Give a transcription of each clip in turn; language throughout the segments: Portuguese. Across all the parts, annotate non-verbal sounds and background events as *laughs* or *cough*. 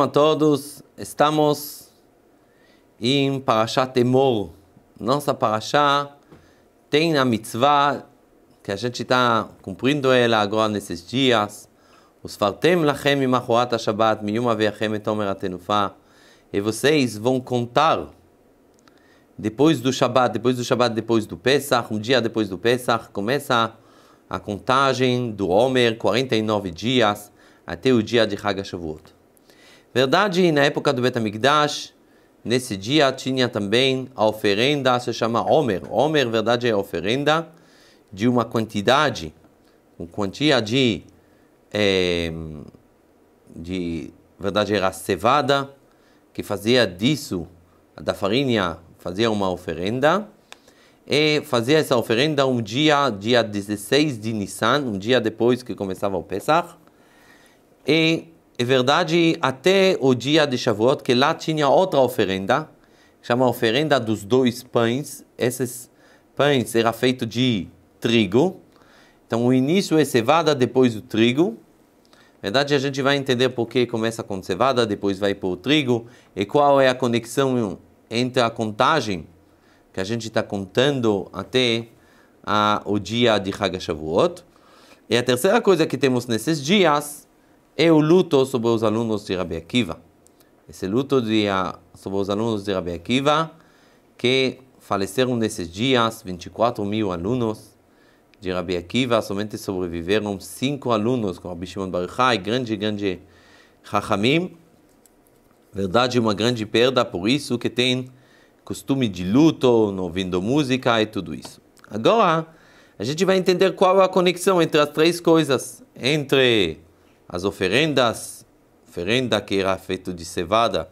a todos. Estamos em Parashat Emor. Nossa Parashá tem a mitzvah que a gente está cumprindo ela agora nesses dias. Os fartem lachem imachuat ha-shabbat miyum aviachem etomer atenufá. E vocês vão contar depois do Shabat, depois do Shabat, depois do Pesach, um dia depois do Pesach, começa a contagem do Homer, 49 dias, até o dia de Hag Shavuot. Verdade, na época do Betamigdash, nesse dia tinha também a oferenda, se chama Homer. Homer, verdade, é a oferenda de uma quantidade, uma quantia de, é, de verdade, era cevada, que fazia disso, da farinha, fazia uma oferenda. E fazia essa oferenda um dia, dia 16 de Nissan, um dia depois que começava o Pesach. E é verdade até o dia de Shavuot, que lá tinha outra oferenda, chama oferenda dos dois pães. Esses pães era feito de trigo. Então o início é cevada, depois o trigo. Na verdade, a gente vai entender por que começa com cevada, depois vai para o trigo e qual é a conexão entre a contagem que a gente está contando até a, o dia de Hagashavuot. Shavuot. E a terceira coisa que temos nesses dias é o luto sobre os alunos de Rabi Akiva. Esse luto de, ah, sobre os alunos de Rabi Akiva, que faleceram nesses dias, 24 mil alunos de Rabi Akiva, somente sobreviveram cinco alunos, com Rabi Shimon Baruchai, grande, grande Chachamim. Verdade, uma grande perda, por isso que tem costume de luto, não ouvindo música e tudo isso. Agora, a gente vai entender qual é a conexão entre as três coisas, entre as oferendas, oferenda que era feita de cevada,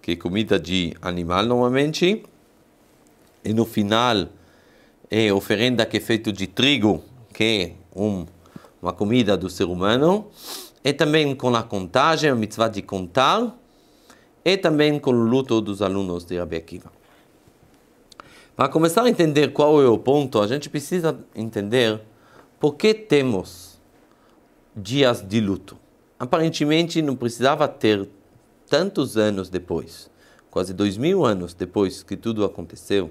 que é comida de animal normalmente, e no final, é oferenda que é feita de trigo, que é um, uma comida do ser humano, e também com a contagem, a mitzvah de contar, e também com o luto dos alunos de Rabi Akiva. Para começar a entender qual é o ponto, a gente precisa entender por que temos dias de luto. Aparentemente não precisava ter tantos anos depois, quase dois mil anos depois que tudo aconteceu,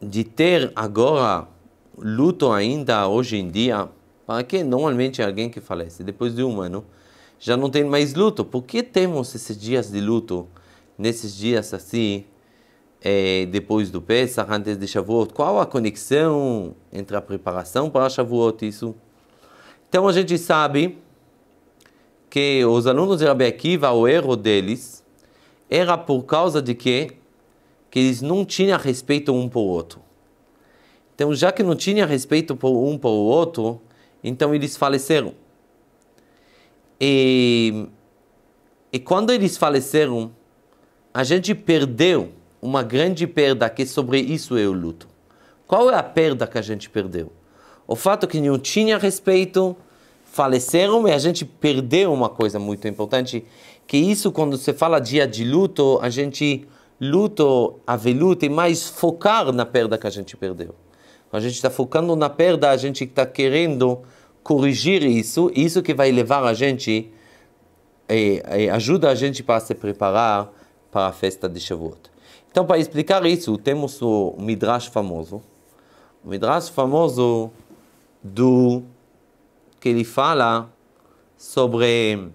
de ter agora luto ainda hoje em dia, para que normalmente alguém que falece depois de um ano já não tem mais luto. Por que temos esses dias de luto, nesses dias assim, é, depois do Pesach, antes de Shavuot? Qual a conexão entre a preparação para Shavuot e isso? Então a gente sabe que os alunos de Rabi Akiva, o erro deles era por causa de que, que eles não tinham respeito um para o outro. Então, já que não tinham respeito um para o outro, então eles faleceram. E, e quando eles faleceram, a gente perdeu uma grande perda, que sobre isso eu luto. Qual é a perda que a gente perdeu? o fato é que não tinha respeito, faleceram e a gente perdeu uma coisa muito importante, que isso quando se fala dia de luto, a gente luto, aveluto e é mais focar na perda que a gente perdeu. A gente está focando na perda, a gente está querendo corrigir isso, isso que vai levar a gente, é, é, ajuda a gente para se preparar para a festa de Shavuot. Então, para explicar isso, temos o Midrash famoso. O Midrash famoso do que ele fala sobre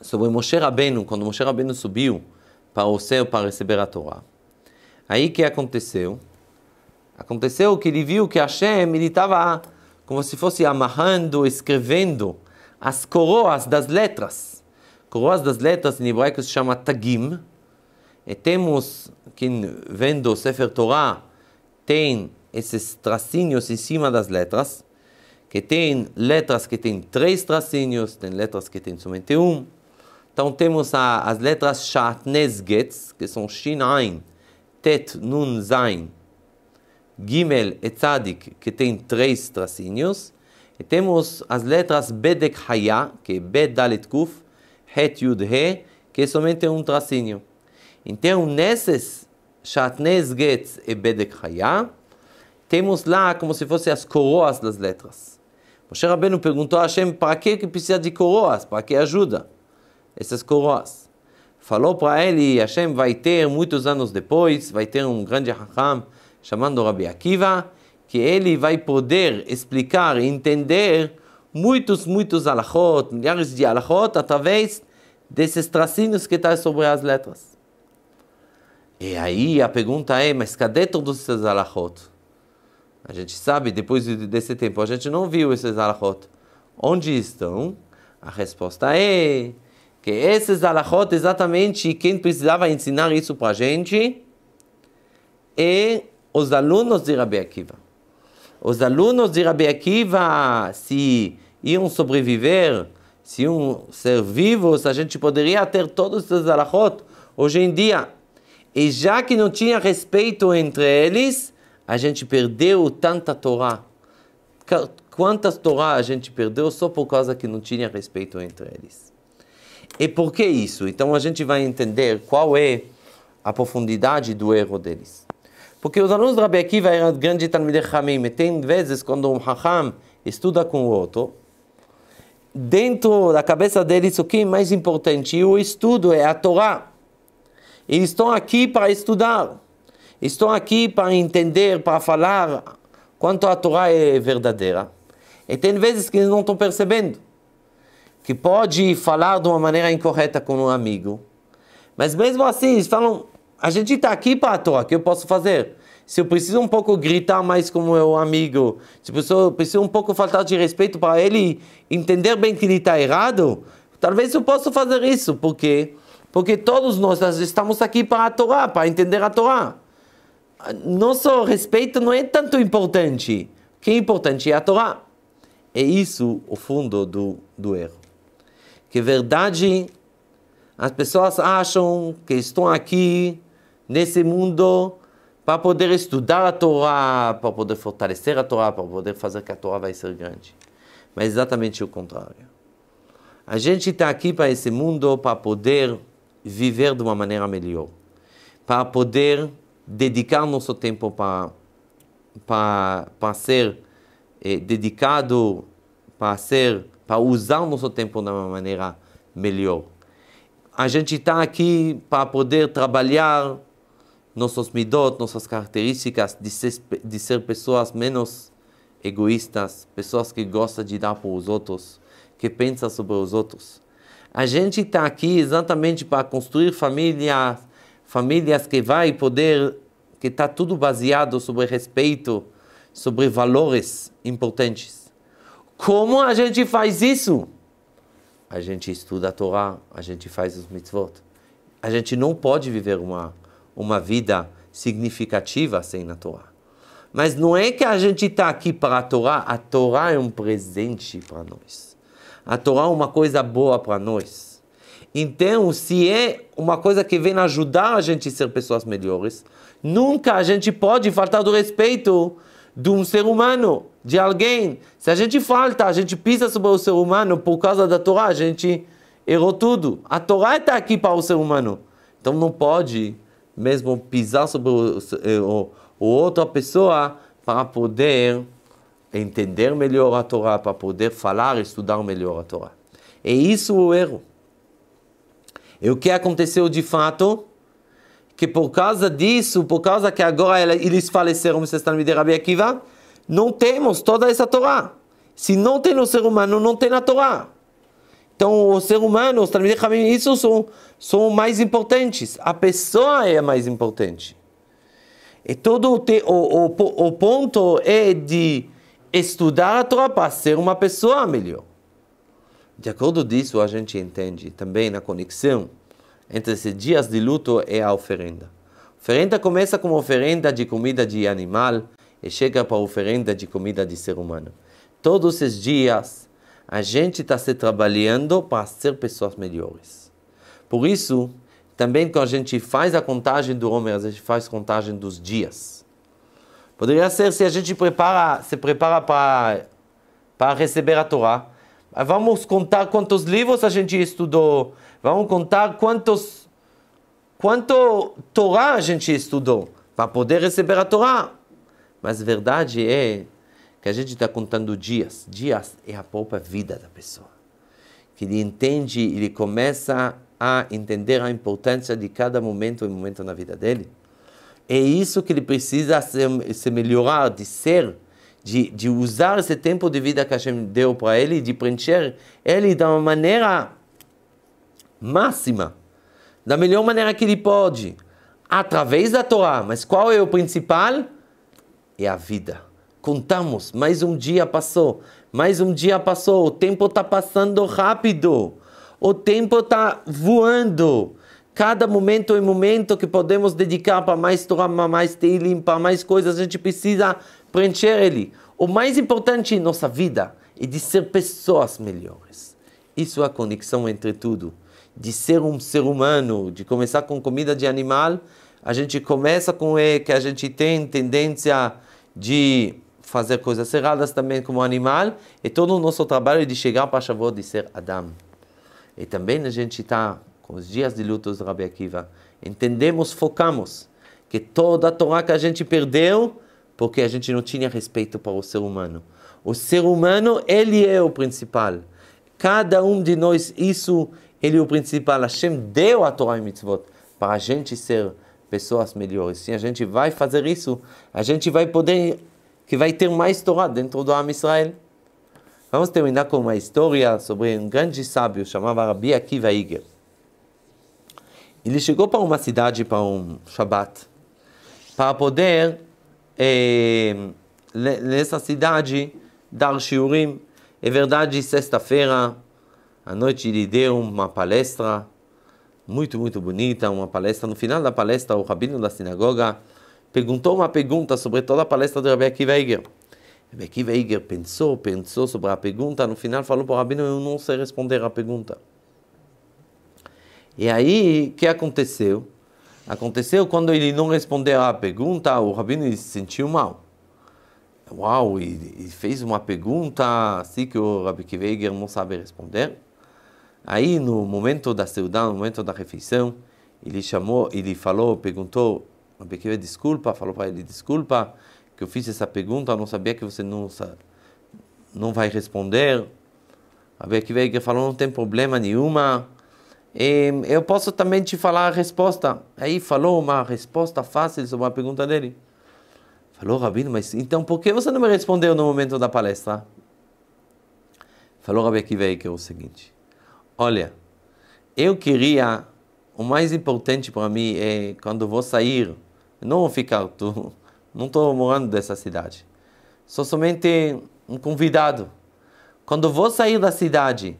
sobre Moshe Rabbeinu, quando Moshe Rabbeinu subiu para o céu para receber a Torá. Aí que aconteceu? Aconteceu que ele viu que Hashem estava como se fosse amarrando, escrevendo as coroas das letras. Coroas das letras em hebraico se chama tagim. E temos, quem vendo o Sefer Torah, tem esses tracinhos em cima das letras, que tem letras que tem três tracinhos, tem letras que tem somente um. Então temos a, as letras Shatnezgets, que são Shinain, Tet Nun Zain, Gimel e Tzadik, que tem três tracinhos. E temos as letras Bedek Haya, que é Bet Kuf, Het Yud He, que é somente um tracinho. Então, nesses Shatnezgets e Bedek Haya, temos lá como se fossem as coroas das letras. Moshe Rabbeinu perguntou a Hashem, para que precisa de coroas? Para que ajuda? Essas coroas. Falou para ele, Hashem vai ter, muitos anos depois, vai ter um grande Hacham, chamando Rabbi Akiva, que ele vai poder explicar e entender muitos, muitos alachot, milhares de alachot, através desses tracinhos que estão tá sobre as letras. E aí a pergunta é, mas cadê todos esses alachot? A gente sabe, depois desse tempo, a gente não viu esses alahot. Onde estão? A resposta é que esses alahot, exatamente quem precisava ensinar isso para a gente é os alunos de Rabi Akiva. Os alunos de Rabi Akiva, se iam sobreviver, se iam ser vivos, a gente poderia ter todos esses alahot hoje em dia. E já que não tinha respeito entre eles, a gente perdeu tanta Torá. Quantas Torá a gente perdeu só por causa que não tinha respeito entre eles. E por que isso? Então a gente vai entender qual é a profundidade do erro deles. Porque os alunos da Rabbi Akiva eram grandes Talmidei Hamim. E tem vezes quando um Hacham estuda com o outro, dentro da cabeça deles o que é mais importante, o estudo é a Torá. Eles estão aqui para estudar. Estou aqui para entender, para falar quanto a Torá é verdadeira. E tem vezes que eles não estão percebendo que pode falar de uma maneira incorreta com um amigo. Mas mesmo assim, eles falam: a gente está aqui para a Torá, o que eu posso fazer? Se eu preciso um pouco gritar mais com o meu amigo, se eu preciso um pouco faltar de respeito para ele entender bem que ele está errado, talvez eu possa fazer isso. Por quê? Porque todos nós estamos aqui para a Torá, para entender a Torá nosso respeito não é tanto importante. O que é importante é a Torá. É isso o fundo do, do erro. Que verdade, as pessoas acham que estão aqui, nesse mundo, para poder estudar a Torá, para poder fortalecer a Torá, para poder fazer que a Torá vai ser grande. Mas exatamente o contrário. A gente está aqui para esse mundo para poder viver de uma maneira melhor, para poder dedicar nosso tempo para ser eh, dedicado, para ser, para usar nosso tempo de uma maneira melhor. A gente está aqui para poder trabalhar nossos midot, nossas características de ser, de ser pessoas menos egoístas, pessoas que gostam de dar para os outros, que pensam sobre os outros. A gente está aqui exatamente para construir famílias famílias que vai poder, que está tudo baseado sobre respeito, sobre valores importantes. Como a gente faz isso? A gente estuda a Torá, a gente faz os mitzvot. A gente não pode viver uma, uma vida significativa sem a Torá. Mas não é que a gente está aqui para a Torá, a Torá é um presente para nós. A Torá é uma coisa boa para nós. Então, se é uma coisa que vem ajudar a gente a ser pessoas melhores, nunca a gente pode faltar do respeito de um ser humano, de alguém. Se a gente falta, a gente pisa sobre o ser humano por causa da Torá, a gente errou tudo. A Torá está aqui para o ser humano. Então não pode mesmo pisar sobre o, o, o outra pessoa para poder entender melhor a Torá, para poder falar, e estudar melhor a Torá. É isso o erro. E o que aconteceu de fato? Que por causa disso, por causa que agora eles faleceram, vocês estão me de Rabi Akiva, não temos toda essa Torá. Se não tem no ser humano, não tem na Torá. Então, o ser humano, os Talmidei Chachamim, isso são, são mais importantes. A pessoa é a mais importante. E todo o, te, o, o, o ponto é de estudar a Torá para ser uma pessoa melhor. De acordo disso, a gente entende também na conexão entre esses dias de luto e a oferenda. A oferenda começa como oferenda de comida de animal e chega para a oferenda de comida de ser humano. Todos esses dias a gente está se trabalhando para ser pessoas melhores. Por isso, também quando a gente faz a contagem do homem, a gente faz contagem dos dias. Poderia ser se a gente prepara, se prepara para, para receber a Torá, ah, vamos contar quantos livros a gente estudou. Vamos contar quantos quanto Torá a gente estudou para poder receber a Torá. Mas a verdade é que a gente está contando dias. Dias é a própria vida da pessoa. Que ele entende, ele começa a entender a importância de cada momento e momento na vida dele. É isso que ele precisa se, se melhorar, de ser de, de usar esse tempo de vida que Hashem deu para ele, de preencher ele da maneira máxima, da melhor maneira que ele pode, através da Torá. Mas qual é o principal? É a vida. Contamos, mais um dia passou, mais um dia passou, o tempo está passando rápido, o tempo está voando. Cada momento é momento que podemos dedicar para mais Torá, para mais Teilim, para mais coisas, a gente precisa preencher ele. O mais importante em nossa vida é de ser pessoas melhores. Isso é a conexão entre tudo. De ser um ser humano, de começar com comida de animal, a gente começa com é, que a gente tem tendência de fazer coisas erradas também como animal, e todo o nosso trabalho é de chegar para a Shavuot de ser Adam. E também a gente está com os dias de luto do Rabi Akiva. Entendemos, focamos que toda a Torá que a gente perdeu, porque a gente não tinha respeito para o ser humano. O ser humano, ele é o principal. Cada um de nós, isso, ele é o principal. Hashem deu a Torá e Mitzvot para a gente ser pessoas melhores. Se a gente vai fazer isso, a gente vai poder, que vai ter mais Torá dentro do Am Israel. Vamos terminar com uma história sobre um grande sábio, chamado Rabbi Akiva Iger. Ele chegou para uma cidade, para um Shabat, para poder é, nessa cidade dar shiurim. É verdade, sexta-feira, à noite ele deu uma palestra muito, muito bonita, uma palestra. No final da palestra, o rabino da sinagoga perguntou uma pergunta sobre toda a palestra do Rabbi Akiva Eiger. Rabbi Akiva Eiger pensou, pensou sobre a pergunta, no final falou para o rabino, eu não sei responder a pergunta. E aí, o que aconteceu? Aconteceu quando ele não respondeu à pergunta, o rabino se sentiu mal. Uau, ele fez uma pergunta assim que o Rabbi Kiveger não sabe responder. Aí, no momento da saudade, no momento da refeição, ele chamou, ele falou, perguntou, Rabbi Kiveger, desculpa, falou para ele, desculpa que eu fiz essa pergunta, não sabia que você não, não vai responder. Rabbi Kiveger falou, não tem problema nenhuma, eu posso também te falar a resposta. Aí falou uma resposta fácil sobre uma pergunta dele. Falou, Rabino, mas então por que você não me respondeu no momento da palestra? Falou Rabi veio que é o seguinte: Olha, eu queria, o mais importante para mim é quando vou sair, não vou ficar, *laughs* tô, não estou morando dessa cidade. Sou somente um convidado. Quando vou sair da cidade,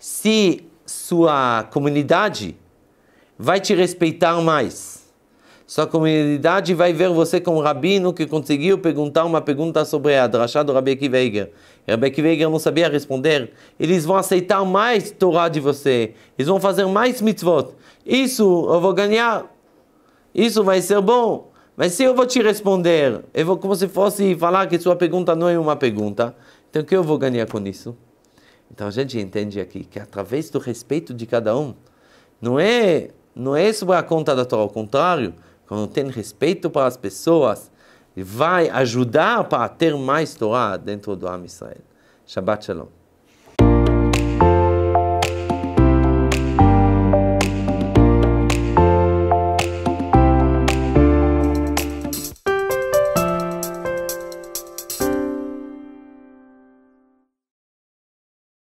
se sua comunidade vai te respeitar mais. Sua comunidade vai ver você como rabino que conseguiu perguntar uma pergunta sobre a drachá do Rabbi Akiva Rabbi Akiva não sabia responder. Eles vão aceitar mais Torá de você. Eles vão fazer mais mitzvot. Isso eu vou ganhar. Isso vai ser bom. Mas se eu vou te responder, eu vou como se fosse falar que sua pergunta não é uma pergunta. Então o que eu vou ganhar com isso? Então a gente entende aqui que através do respeito de cada um, não é, não é sobre a conta da Torá, ao contrário, quando tem respeito para as pessoas, vai ajudar para ter mais Torá dentro do Am Israel. Shabbat Shalom.